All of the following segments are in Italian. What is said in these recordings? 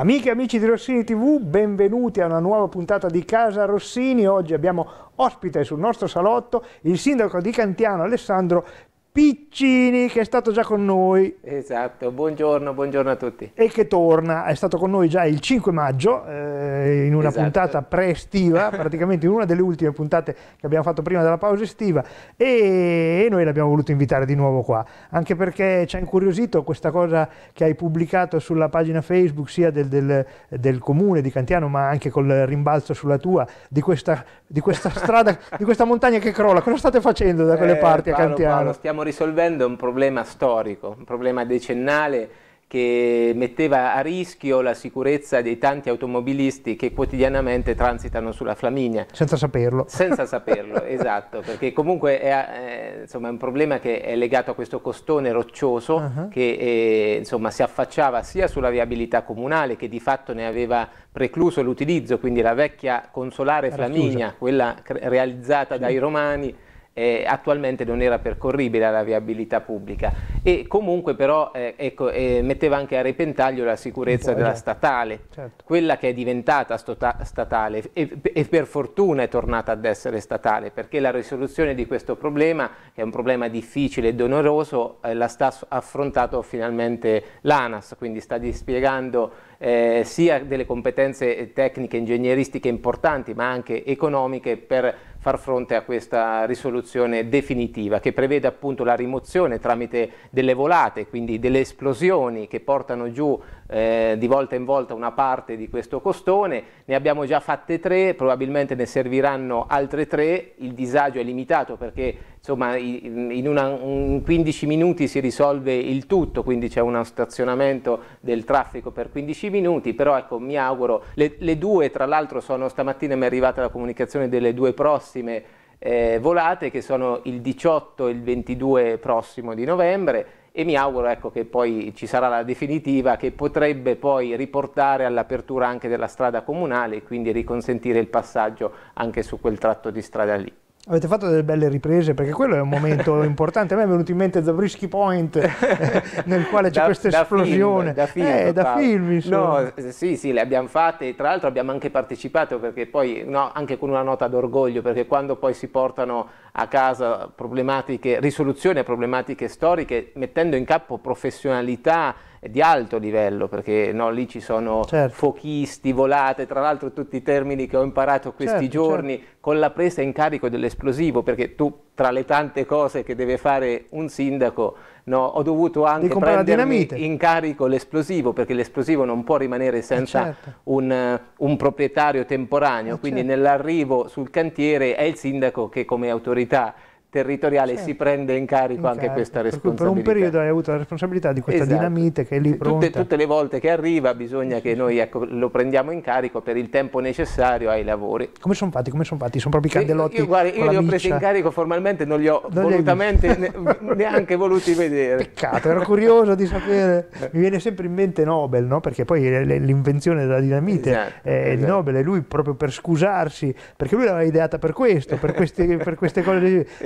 Amiche e amici di Rossini TV, benvenuti a una nuova puntata di Casa Rossini. Oggi abbiamo ospite sul nostro salotto il sindaco di Cantiano Alessandro Piccini che è stato già con noi. Esatto, buongiorno, buongiorno a tutti. E che torna, è stato con noi già il 5 maggio eh, in una esatto. puntata pre-estiva, praticamente in una delle ultime puntate che abbiamo fatto prima della pausa estiva e, noi l'abbiamo voluto invitare di nuovo qua, anche perché ci ha incuriosito questa cosa che hai pubblicato sulla pagina Facebook sia del, del, del comune di Cantiano ma anche col rimbalzo sulla tua, di questa, di questa strada, di questa montagna che crolla. Cosa state facendo da quelle eh, parti a Cantiano? Paolo, stiamo stiamo risolvendo un problema storico, un problema decennale che metteva a rischio la sicurezza dei tanti automobilisti che quotidianamente transitano sulla Flaminia. Senza saperlo. Senza saperlo, esatto, perché comunque è, eh, insomma, è, un problema che è legato a questo costone roccioso uh -huh. che eh, insomma, si affacciava sia sulla viabilità comunale che di fatto ne aveva precluso l'utilizzo, quindi la vecchia consolare Era Flaminia, chiusa. quella realizzata sì. dai romani, eh, attualmente non era percorribile alla viabilità pubblica e comunque però eh, ecco, eh, metteva anche a repentaglio la sicurezza della statale, certo. quella che è diventata statale e, e, per fortuna è tornata ad essere statale perché la risoluzione di questo problema, che è un problema difficile e doloroso, eh, la sta affrontando finalmente l'ANAS, quindi sta dispiegando eh, sia delle competenze eh, tecniche, ingegneristiche importanti ma anche economiche per far fronte a questa risoluzione definitiva che prevede appunto la rimozione tramite delle volate, quindi delle esplosioni che portano giù eh, di volta in volta una parte di questo costone, ne abbiamo già fatte tre, probabilmente ne serviranno altre tre, il disagio è limitato perché insomma in, una, in, 15 minuti si risolve il tutto, quindi c'è uno stazionamento del traffico per 15 minuti, però ecco mi auguro, le, le due tra l'altro sono stamattina mi è arrivata la comunicazione delle due prossime eh, volate che sono il 18 e il 22 prossimo di novembre e mi auguro ecco, che poi ci sarà la definitiva che potrebbe poi riportare all'apertura anche della strada comunale e quindi riconsentire il passaggio anche su quel tratto di strada lì. Avete fatto delle belle riprese perché quello è un momento importante. A me è venuto in mente Zabrisky Point, nel quale c'è da, questa da esplosione. Film, da film, eh, da film No, sì, sì, le abbiamo fatte. Tra l'altro abbiamo anche partecipato perché poi, no, anche con una nota d'orgoglio, perché quando poi si portano a casa problematiche, risoluzioni a problematiche storiche, mettendo in campo professionalità di alto livello, perché no, lì ci sono certo. fuochisti, volate, tra l'altro tutti i termini che ho imparato questi certo, giorni, certo. con la presa in carico dell'esplosivo, perché tu tra le tante cose che deve fare un sindaco, no, ho dovuto anche prendermi in carico l'esplosivo, perché l'esplosivo non può rimanere eh, senza certo. un, eh, un, proprietario temporaneo, eh, quindi certo. nell'arrivo sul cantiere è il sindaco che come autorità territoriale certo. si prende in carico in anche carico. questa responsabilità. Per, un periodo hai avuto la responsabilità di questa esatto. dinamite che è lì pronta. Tutte, tutte le volte che arriva bisogna che noi ecco, lo prendiamo in carico per il tempo necessario ai lavori. Come sono fatti? Come sono fatti? Sono proprio i candelotti Io, io, guarda, io li ho presi in carico formalmente, non li ho non volutamente ne, neanche voluti vedere. Peccato, ero curioso di sapere. Mi viene sempre in mente Nobel, no? perché poi l'invenzione della dinamite esatto, eh, esatto. è esatto. di Nobel e lui proprio per scusarsi, perché lui l'aveva ideata per questo, per queste, per queste cose.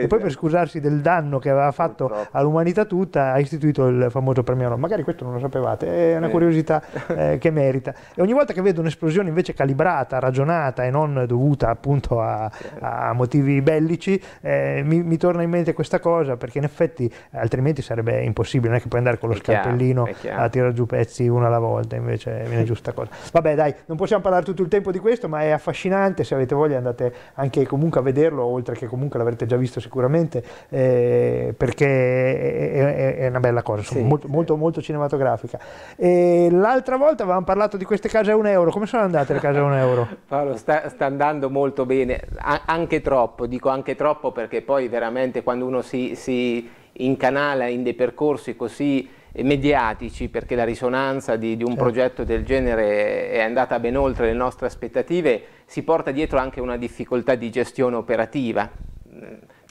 poi per scusarsi del danno che aveva fatto Purtroppo. all'umanità tutta ha istituito il famoso premio Nobel. Magari questo non lo sapevate, è una curiosità eh, che merita. E ogni volta che vedo un'esplosione invece calibrata, ragionata e non dovuta appunto a, a motivi bellici, eh, mi, mi, torna in mente questa cosa perché in effetti altrimenti sarebbe impossibile, non è che puoi andare con lo è scalpellino chiaro. a tirare giù pezzi uno alla volta, invece viene giusta cosa. Vabbè dai, non possiamo parlare tutto il tempo di questo, ma è affascinante, se avete voglia andate anche comunque a vederlo, oltre che comunque l'avrete già visto sicuramente sicuramente, eh, perché è, è, una bella cosa, insomma, sì, molto, sì. molto, molto, cinematografica. E l'altra volta avevamo parlato di queste case a un euro, come sono andate le case a un euro? Paolo, sta, sta andando molto bene, a- anche troppo, dico anche troppo perché poi veramente quando uno si, si incanala in dei percorsi così mediatici perché la risonanza di, di un eh. progetto del genere è andata ben oltre le nostre aspettative, si porta dietro anche una difficoltà di gestione operativa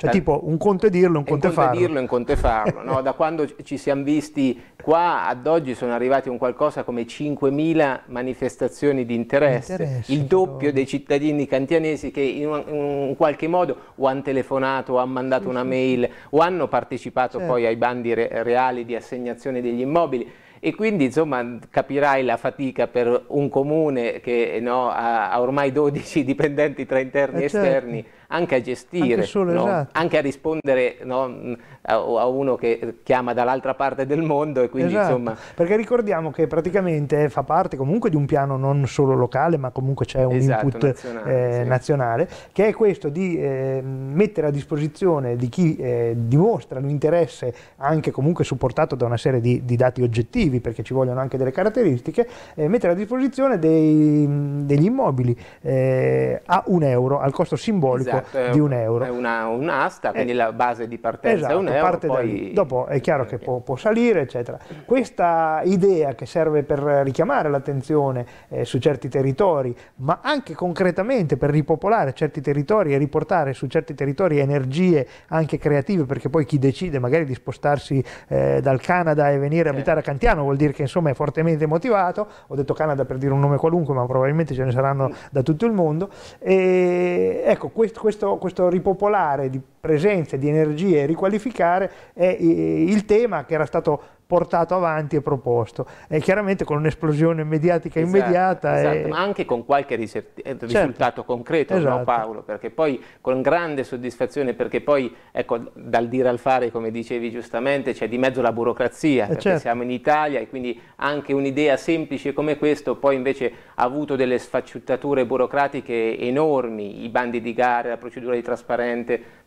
cioè, da, cioè, tipo un conto è dirlo, un conto è farlo. Un conto è dirlo, un conto è farlo. No? da quando ci siamo visti qua ad oggi sono arrivati un qualcosa come 5.000 manifestazioni di interesse, interesse il doppio no. dei cittadini cantianesi che in, un, in qualche modo o hanno telefonato, o hanno mandato sì, una sì. mail, o hanno partecipato certo. poi ai bandi re reali di assegnazione degli immobili e quindi insomma capirai la fatica per un comune che no, ha, ha, ormai 12 dipendenti tra interni e, e eh, certo. esterni anche a gestire, anche, solo, no? esatto. anche a rispondere no? a, a, uno che chiama dall'altra parte del mondo. E quindi, esatto. insomma... Perché ricordiamo che praticamente fa parte comunque di un piano non solo locale, ma comunque c'è un esatto, input nazionale, eh, sì. nazionale, che è questo di eh, mettere a disposizione di chi eh, dimostra un interesse, anche comunque supportato da una serie di, di dati oggettivi, perché ci vogliono anche delle caratteristiche, eh, mettere a disposizione dei, degli immobili eh, a un euro al costo simbolico certo, di un euro. È una, un'asta, eh, quindi eh, la base di partenza esatto, è un esatto, euro. Poi... Da, dopo è chiaro che può, può, salire, eccetera. Questa idea che serve per richiamare l'attenzione eh, su certi territori, ma anche concretamente per ripopolare certi territori e riportare su certi territori energie anche creative, perché poi chi decide magari di spostarsi eh, dal Canada e venire a abitare a Cantiano vuol dire che insomma è fortemente motivato, ho detto Canada per dire un nome qualunque, ma probabilmente ce ne saranno da tutto il mondo. E, ecco, questo questo, questo ripopolare di presenze, di energie riqualificare è eh, il tema che era stato portato avanti e proposto. E chiaramente con un'esplosione mediatica esatto, immediata. Esatto, e... ma anche con qualche eh, certo. risultato certo. concreto, esatto. no Paolo? Perché poi con grande soddisfazione, perché poi ecco, dal dire al fare, come dicevi giustamente, c'è di mezzo la burocrazia, eh, perché certo. siamo in Italia e quindi anche un'idea semplice come questo poi invece ha avuto delle sfaccettature burocratiche enormi, i bandi di gara, la procedura di,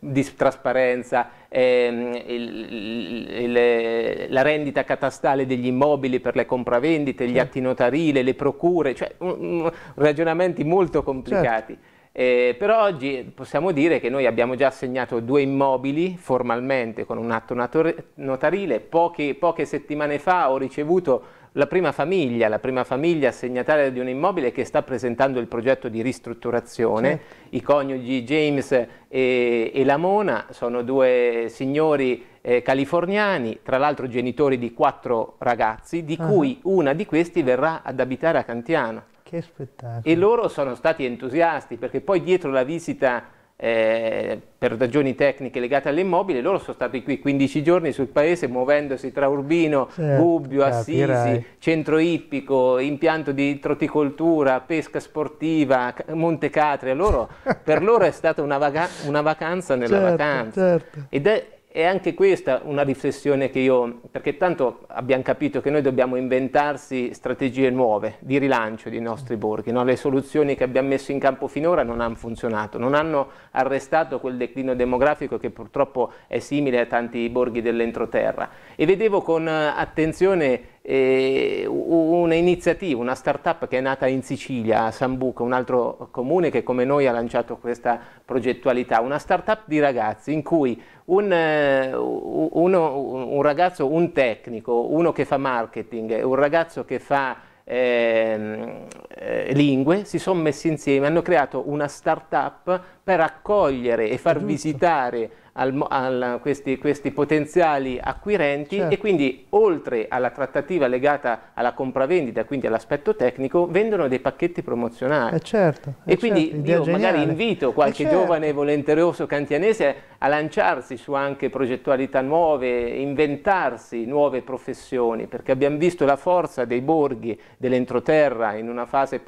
di trasparenza, ehm, il, il, la rendita catastale degli immobili per le compravendite, gli certo. atti notarile, le procure, cioè un, ragionamenti molto complicati. Certo. Eh, per oggi possiamo dire che noi abbiamo già assegnato due immobili formalmente con un atto notarile, poche, poche settimane fa ho ricevuto la prima famiglia, la prima famiglia segnataria di un immobile che sta presentando il progetto di ristrutturazione, certo. i coniugi James e, e Lamona sono due signori eh, californiani, tra l'altro genitori di quattro ragazzi, di ah. cui una di questi verrà ad abitare a Cantiano. Che spettacolo! E loro sono stati entusiasti perché poi dietro la visita eh, per ragioni tecniche legate all'immobile, loro sono stati qui 15 giorni sul paese muovendosi tra Urbino, certo, Gubbio, eh, Assisi, capirai. centro ippico, impianto di troticoltura, pesca sportiva, Montecatria. Loro, per loro è stata una, vaca una vacanza nella certo, vacanza. Certo. Ed è, è anche questa una riflessione che io, perché tanto abbiamo capito che noi dobbiamo inventarsi strategie nuove di rilancio dei nostri mm. borghi, no? le soluzioni che abbiamo messo in campo finora non hanno funzionato, non hanno arrestato quel declino demografico che purtroppo è simile a tanti borghi dell'entroterra e vedevo con eh, attenzione eh, un'iniziativa, una start-up che è nata in Sicilia, a Sambuca, un altro comune che come noi ha lanciato questa progettualità, una start-up di ragazzi in cui un, eh, uno, un, ragazzo, un tecnico, uno che fa marketing, un ragazzo che fa ehm, eh, lingue, si sono messi insieme, hanno creato una start-up per accogliere e far visitare al, al, questi, questi, potenziali acquirenti certo. e quindi oltre alla trattativa legata alla compravendita, quindi all'aspetto tecnico, vendono dei pacchetti promozionali. Eh certo, eh e quindi certo, io geniale. magari invito eh, qualche eh giovane volenteroso cantianese a lanciarsi su anche progettualità nuove, inventarsi nuove professioni, perché abbiamo visto la forza dei borghi dell'entroterra in una fase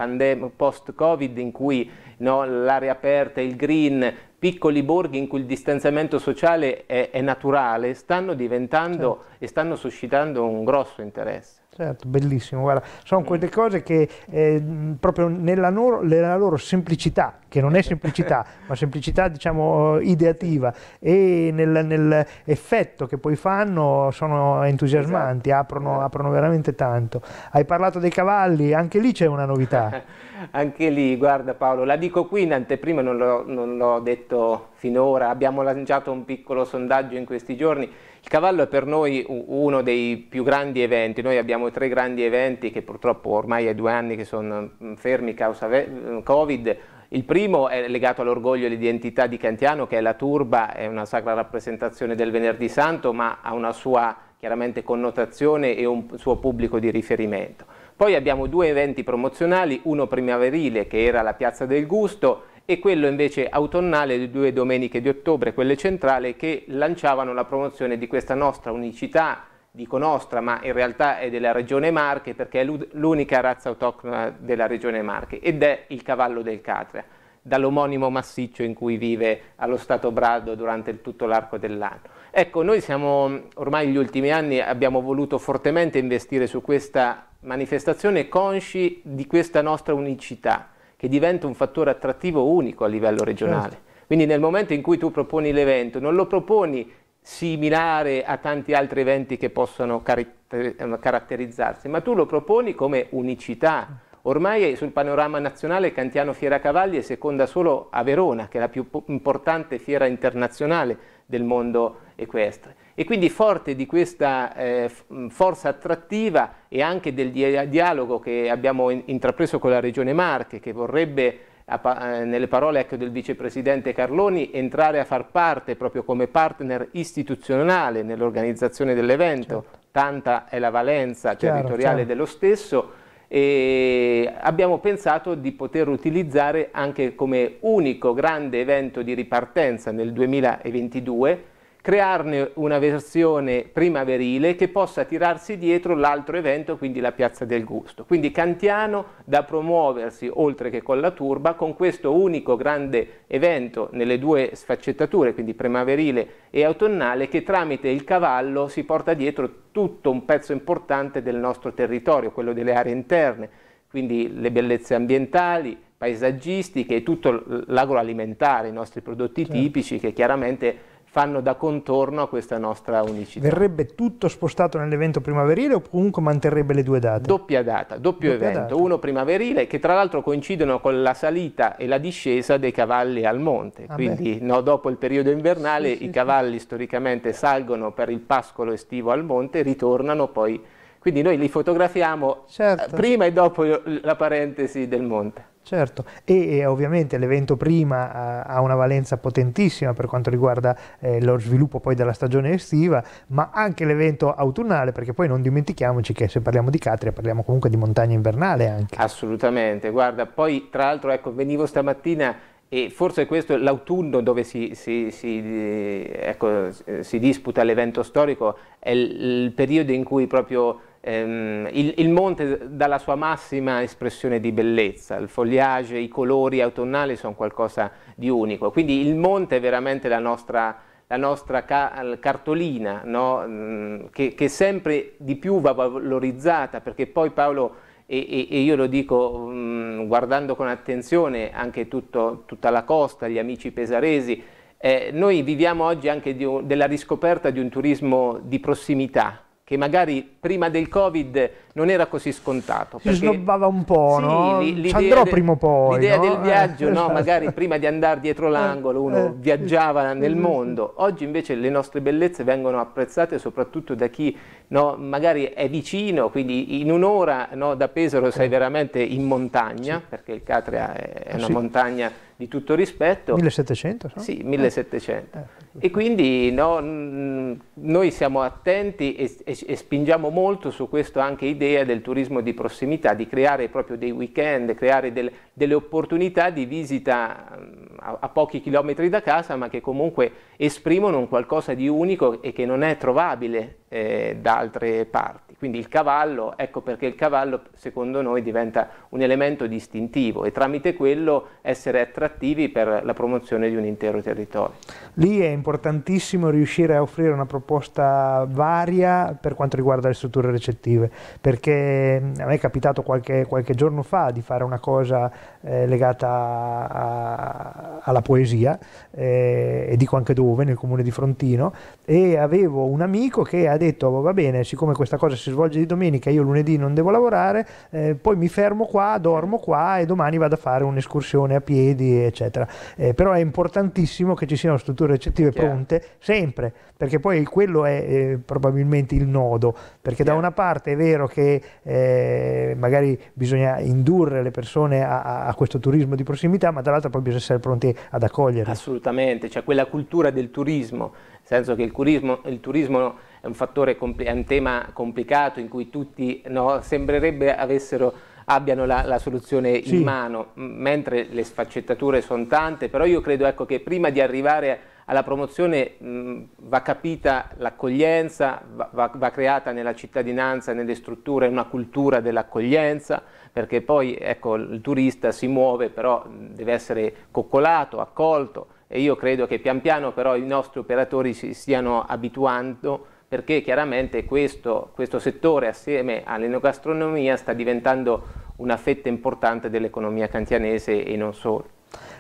post-Covid in cui no, l'area aperta, il green, piccoli borghi in cui il distanziamento sociale è, è naturale stanno diventando certo. e stanno suscitando un grosso interesse. Certo, bellissimo, guarda, sono quelle mm. cose che eh, proprio nella loro, nella loro, semplicità, che non è semplicità, ma semplicità diciamo ideativa e nel, nel che poi fanno sono entusiasmanti, esatto. aprono, aprono, veramente tanto. Hai parlato dei cavalli, anche lì c'è una novità. anche lì, guarda Paolo, la dico qui in anteprima, non l'ho detto finora, abbiamo lanciato un piccolo sondaggio in questi giorni. Il cavallo è per noi uno dei più grandi eventi, noi abbiamo tre grandi eventi che purtroppo ormai è due anni che sono mm, fermi causa mm, Covid, il primo è legato all'orgoglio e all'identità di Cantiano, che è la turba, è una sacra rappresentazione del Venerdì Santo, ma ha una sua chiaramente connotazione e un suo pubblico di riferimento. Poi abbiamo due eventi promozionali, uno primaverile che era la Piazza del Gusto e quello invece autunnale di due domeniche di ottobre, quelle centrali, che lanciavano la promozione di questa nostra unicità, dico nostra, ma in realtà è della regione Marche perché è l'unica razza autoctona della regione Marche ed è il cavallo del Catria, dall'omonimo massiccio in cui vive allo Stato Brado durante tutto l'arco dell'anno. Ecco, noi siamo ormai negli ultimi anni abbiamo voluto fortemente investire su questa manifestazione consci di questa nostra unicità che diventa un fattore attrattivo unico a livello regionale. Certo. Quindi nel momento in cui tu proponi l'evento, non lo proponi similare a tanti altri eventi che possono eh, caratterizzarsi, ma tu lo proponi come unicità. Ormai sul panorama nazionale Cantiano Fiera Cavalli è seconda solo a Verona, che è la più importante fiera internazionale del mondo equestre. E quindi forte di questa eh, forza attrattiva e anche del dia dialogo che abbiamo in intrapreso con la Regione Marche, che vorrebbe eh, nelle parole ecco, del vicepresidente Carloni, entrare a far parte proprio come partner istituzionale nell'organizzazione dell'evento, certo. tanta è la valenza chiaro, territoriale chiaro. dello stesso e abbiamo pensato di poter utilizzare anche come unico grande evento di ripartenza nel 2022 crearne una versione primaverile che possa tirarsi dietro l'altro evento, quindi la piazza del gusto. Quindi Cantiano da promuoversi oltre che con la turba con questo unico grande evento nelle due sfaccettature, quindi primaverile e autunnale, che tramite il cavallo si porta dietro tutto un pezzo importante del nostro territorio, quello delle aree interne, quindi le bellezze ambientali, paesaggistiche e tutto l'agroalimentare, i nostri prodotti certo. tipici che chiaramente fanno da contorno a questa nostra unicità. Verrebbe tutto spostato nell'evento primaverile o comunque manterrebbe le due date? Doppia data, doppio Doppia evento, data. uno primaverile che tra l'altro coincidono con la salita e la discesa dei cavalli al monte, ah quindi no, dopo il periodo invernale sì, i cavalli sì. storicamente salgono per il pascolo estivo al monte, e ritornano poi quindi noi li fotografiamo certo. prima e dopo la parentesi del monte. Certo, e, e ovviamente l'evento prima ha, eh, ha, una valenza potentissima per quanto riguarda eh, lo sviluppo poi della stagione estiva, ma anche l'evento autunnale, perché poi non dimentichiamoci che se parliamo di Catria parliamo comunque di montagna invernale anche. Assolutamente, guarda, poi tra l'altro ecco, venivo stamattina e forse questo è l'autunno dove si, si, si, ecco, si disputa l'evento storico, è il, periodo in cui proprio ehm, il, il, monte dà la sua massima espressione di bellezza, il foliage, i colori autunnali sono qualcosa di unico, quindi il monte è veramente la nostra, la nostra ca cartolina no? Mm, che, che sempre di più va valorizzata perché poi Paolo e, e, io lo dico mh, mm, guardando con attenzione anche tutto, tutta la costa, gli amici pesaresi, eh, noi viviamo oggi anche un, della riscoperta di un turismo di prossimità, che magari prima del Covid non era così scontato. Si snobbava un po', sì, no? Ci andrò de, prima o poi. L'idea no? del eh, viaggio, eh, no? Esatto. magari prima di andare dietro eh, l'angolo uno eh, viaggiava eh, nel mondo. Oggi invece le nostre bellezze vengono apprezzate soprattutto da chi no, magari è vicino, quindi in un'ora da Pesaro sei veramente in montagna, sì. perché il Catria è, ah, una sì. montagna di tutto rispetto. 1700? So? Sì, 1700. Eh. E quindi no, noi siamo attenti e, e, e, spingiamo molto su questa anche idea del turismo di prossimità, di creare proprio dei weekend, creare del, delle opportunità di visita a, a pochi chilometri da casa, ma che comunque esprimono un qualcosa di unico e che non è trovabile eh, da altre parti. Quindi il cavallo, ecco perché il cavallo secondo noi diventa un elemento distintivo e tramite quello essere attrattivi per la promozione di un intero territorio. Lì è importantissimo riuscire a offrire una proposta varia per quanto riguarda le strutture recettive, perché a me è capitato qualche, qualche giorno fa di fare una cosa eh, legata a, alla poesia, eh, e dico anche dove, nel comune di Frontino, e avevo un amico che ha detto oh, va bene, siccome questa cosa si svolge di domenica, io lunedì non devo lavorare, eh, poi mi fermo qua, dormo qua e domani vado a fare un'escursione a piedi, eccetera. Eh, però è importantissimo che ci siano strutture recettive Chiaro. pronte sempre, perché poi quello è eh, probabilmente il nodo, perché Chiaro. da una parte è vero che eh, magari bisogna indurre le persone a, a, questo turismo di prossimità, ma dall'altra poi bisogna essere pronti ad accogliere. Assolutamente, cioè quella cultura del turismo, nel senso che il turismo, il turismo è un, fattore, è un tema complicato in cui tutti no, sembrerebbe avessero, abbiano la, la soluzione sì. in mano, mentre le sfaccettature sono tante, però io credo ecco, che prima di arrivare alla promozione mh, va capita l'accoglienza, va, va, va, creata nella cittadinanza, nelle strutture una cultura dell'accoglienza, perché poi ecco, il turista si muove, però deve essere coccolato, accolto e io credo che pian piano però i nostri operatori si stiano abituando perché chiaramente questo, questo settore assieme all'enogastronomia sta diventando una fetta importante dell'economia cantianese e non solo.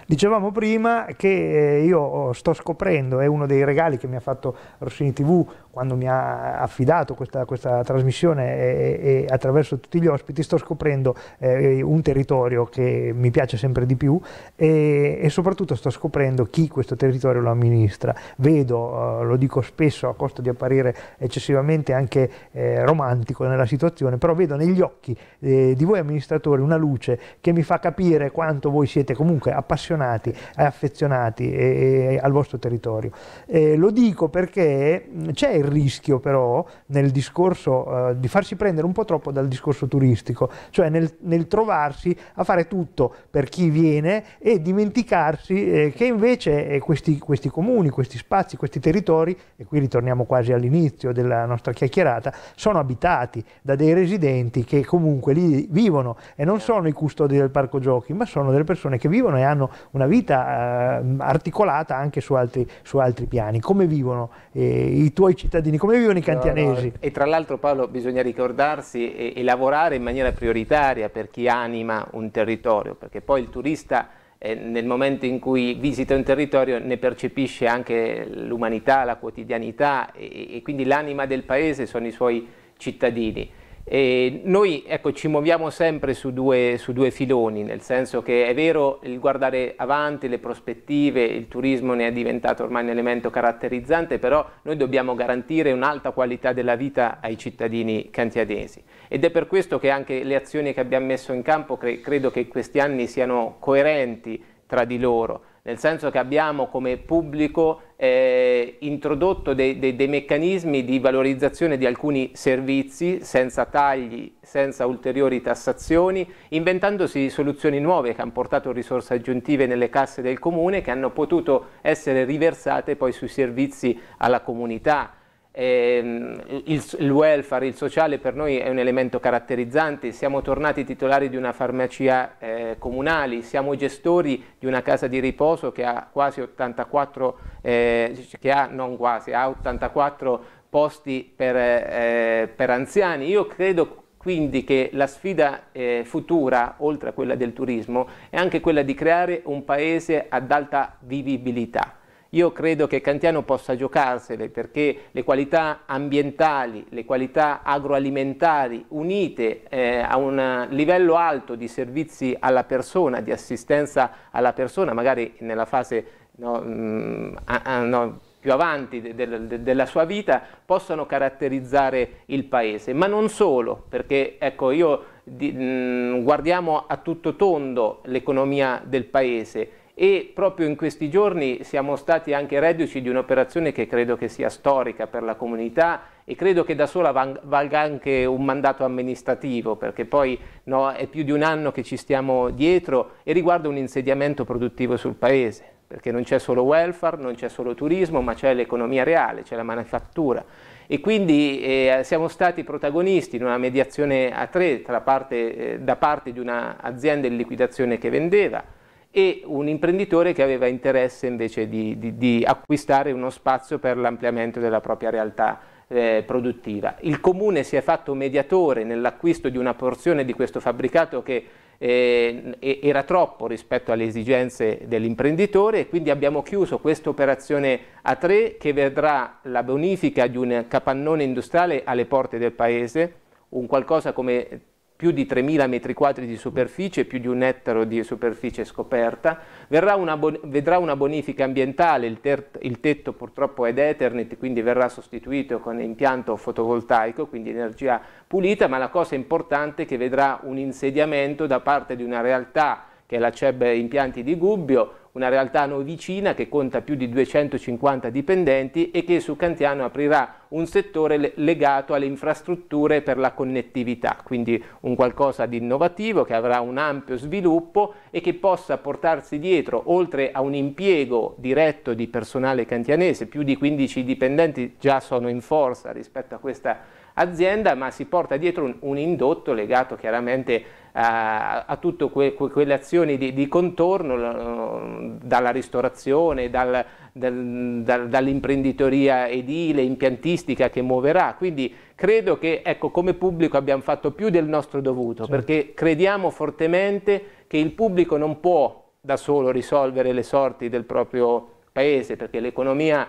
Dicevamo prima che eh, io oh, sto scoprendo, è uno dei regali che mi ha fatto Rossini TV quando mi ha affidato questa, questa trasmissione e, e, attraverso tutti gli ospiti, sto scoprendo eh, un territorio che mi piace sempre di più e, e, soprattutto sto scoprendo chi questo territorio lo amministra. Vedo, eh, lo dico spesso a costo di apparire eccessivamente anche eh, romantico nella situazione, però vedo negli occhi eh, di voi amministratori una luce che mi fa capire quanto voi siete comunque appassionati e affezionati e, e al vostro territorio. Eh, lo dico perché mm, c'è il rischio però nel discorso eh, di farsi prendere un po' troppo dal discorso turistico, cioè nel, nel trovarsi a fare tutto per chi viene e dimenticarsi eh, che invece eh, questi, questi comuni, questi spazi, questi territori, e qui ritorniamo quasi all'inizio della nostra chiacchierata, sono abitati da dei residenti che comunque lì vivono e non sono i custodi del parco giochi, ma sono delle persone che vivono e hanno una vita eh, articolata anche su altri, su altri, piani. Come vivono eh, i tuoi cittadini, come vivono i cantianesi? No, no. E tra l'altro Paolo bisogna ricordarsi e, e lavorare in maniera prioritaria per chi anima un territorio, perché poi il turista eh, nel momento in cui visita un territorio ne percepisce anche l'umanità, la quotidianità e, e quindi l'anima del paese sono i suoi cittadini. E noi ecco, ci muoviamo sempre su due, su due, filoni, nel senso che è vero il guardare avanti, le prospettive, il turismo ne è diventato ormai un elemento caratterizzante, però noi dobbiamo garantire un'alta qualità della vita ai cittadini cantiadesi ed è per questo che anche le azioni che abbiamo messo in campo cre credo che in questi anni siano coerenti tra di loro nel senso che abbiamo come pubblico eh, introdotto dei, dei, dei meccanismi di valorizzazione di alcuni servizi senza tagli, senza ulteriori tassazioni, inventandosi soluzioni nuove che hanno portato risorse aggiuntive nelle casse del comune che hanno potuto essere riversate poi sui servizi alla comunità ehm, il, il welfare, il sociale per noi è un elemento caratterizzante, siamo tornati titolari di una farmacia eh, comunale, siamo gestori di una casa di riposo che ha quasi 84, eh, che ha, non quasi, ha 84 posti per, eh, per anziani. Io credo quindi che la sfida eh, futura, oltre a quella del turismo, è anche quella di creare un paese ad alta vivibilità. Io credo che Cantiano possa giocarsele perché le qualità ambientali, le qualità agroalimentari unite eh, a un livello alto di servizi alla persona, di assistenza alla persona, magari nella fase no, mh, mm, a, a, no, più avanti de, de, de, della sua vita, possano caratterizzare il paese. Ma non solo, perché ecco, io di, mh, mm, guardiamo a tutto tondo l'economia del paese e proprio in questi giorni siamo stati anche reduci di un'operazione che credo che sia storica per la comunità e credo che da sola valga anche un mandato amministrativo perché poi no, è più di un anno che ci stiamo dietro e riguarda un insediamento produttivo sul paese perché non c'è solo welfare, non c'è solo turismo ma c'è l'economia reale, c'è la manifattura e quindi eh, siamo stati protagonisti in una mediazione a tre parte, eh, da parte di un'azienda in liquidazione che vendeva e un imprenditore che aveva interesse invece di, di, di acquistare uno spazio per l'ampliamento della propria realtà eh, produttiva. Il comune si è fatto mediatore nell'acquisto di una porzione di questo fabbricato che eh, era troppo rispetto alle esigenze dell'imprenditore e quindi abbiamo chiuso questa operazione a tre che vedrà la bonifica di un capannone industriale alle porte del paese, un qualcosa come più di 3.000 metri quadri di superficie, più di un ettaro di superficie scoperta, una vedrà una bonifica ambientale, il, il, tetto purtroppo è Ethernet, quindi verrà sostituito con impianto fotovoltaico, quindi energia pulita, ma la cosa importante è che vedrà un insediamento da parte di una realtà che è la CEB Impianti di Gubbio, una realtà a noi vicina che conta più di 250 dipendenti e che su Cantiano aprirà un settore legato alle infrastrutture per la connettività, quindi un qualcosa di innovativo che avrà un ampio sviluppo e che possa portarsi dietro, oltre a un impiego diretto di personale cantianese, più di 15 dipendenti già sono in forza rispetto a questa azienda, ma si porta dietro un, un indotto legato chiaramente eh, a, a tutte que, que, quelle azioni di, di contorno, dalla ristorazione, dal, dal, dal, dall'imprenditoria edile, impiantistica che muoverà. Quindi credo che ecco, come pubblico abbiamo fatto più del nostro dovuto, certo. perché crediamo fortemente che il pubblico non può da solo risolvere le sorti del proprio paese, perché l'economia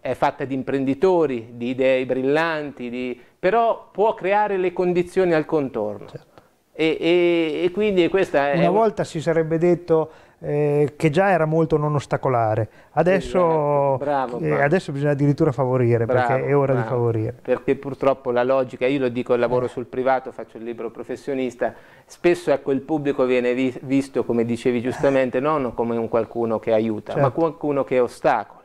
è fatta di imprenditori, di idee brillanti, di... però può creare le condizioni al contorno. Certo. E, e, e, quindi questa è... Una volta si sarebbe detto eh, che già era molto non ostacolare, adesso, bravo, bravo, eh, adesso bisogna addirittura favorire, bravo, perché è ora di favorire. Perché purtroppo la logica, io lo dico, lavoro eh. sul privato, faccio il libro professionista, spesso a quel pubblico viene vi visto, come dicevi giustamente, eh. non come un qualcuno che aiuta, certo. ma qualcuno che ostacola.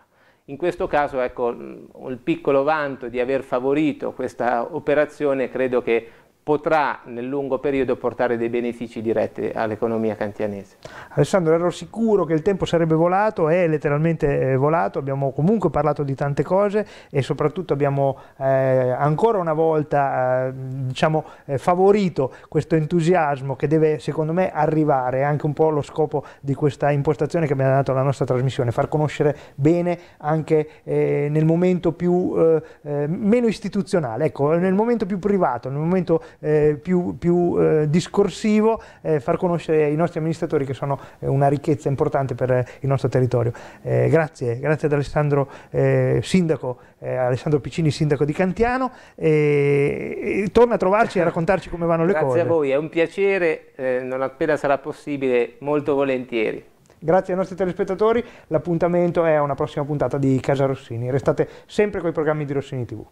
In questo caso ecco, mm, il piccolo vanto di aver favorito questa operazione credo che potrà nel lungo periodo portare dei benefici diretti all'economia cantianese. Alessandro, ero sicuro che il tempo sarebbe volato, è letteralmente eh, volato, abbiamo comunque parlato di tante cose e soprattutto abbiamo eh, ancora una volta eh, diciamo, eh, favorito questo entusiasmo che deve secondo me arrivare, è anche un po' lo scopo di questa impostazione che mi ha dato la nostra trasmissione, far conoscere bene anche eh, nel momento più, eh, meno istituzionale, ecco, nel momento più privato, nel momento eh, più, più eh, discorsivo, eh, far conoscere i nostri amministratori che sono eh, una ricchezza importante per eh, il nostro territorio. grazie, grazie ad Alessandro Sindaco, Alessandro Piccini, Sindaco di Cantiano, e, e torna a trovarci e a raccontarci come vanno le grazie cose. Grazie a voi, è un piacere, non appena sarà possibile, molto volentieri. Grazie ai nostri telespettatori, l'appuntamento è a una prossima puntata di Casa Rossini. Restate sempre con i programmi di Rossini TV.